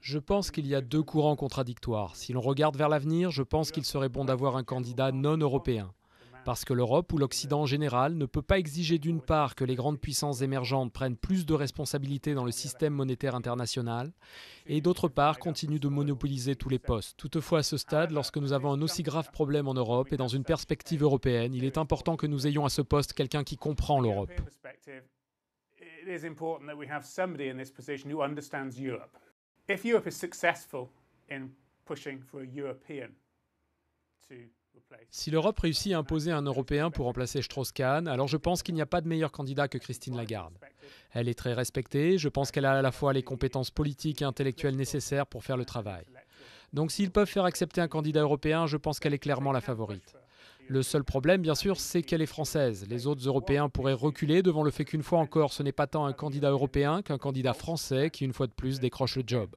Je pense qu'il y a deux courants contradictoires. Si l'on regarde vers l'avenir, je pense qu'il serait bon d'avoir un candidat non européen. Parce que l'Europe ou l'Occident en général ne peut pas exiger d'une part que les grandes puissances émergentes prennent plus de responsabilités dans le système monétaire international et d'autre part continuent de monopoliser tous les postes. Toutefois, à ce stade, lorsque nous avons un aussi grave problème en Europe et dans une perspective européenne, il est important que nous ayons à ce poste quelqu'un qui comprend l'Europe important position si l'Europe réussit à imposer un Européen pour remplacer Strauss-Kahn, alors je pense qu'il n'y a pas de meilleur candidat que Christine Lagarde. Elle est très respectée, je pense qu'elle a à la fois les compétences politiques et intellectuelles nécessaires pour faire le travail. Donc s'ils peuvent faire accepter un candidat européen, je pense qu'elle est clairement la favorite. Le seul problème, bien sûr, c'est qu'elle est française. Les autres Européens pourraient reculer devant le fait qu'une fois encore, ce n'est pas tant un candidat européen qu'un candidat français qui, une fois de plus, décroche le job.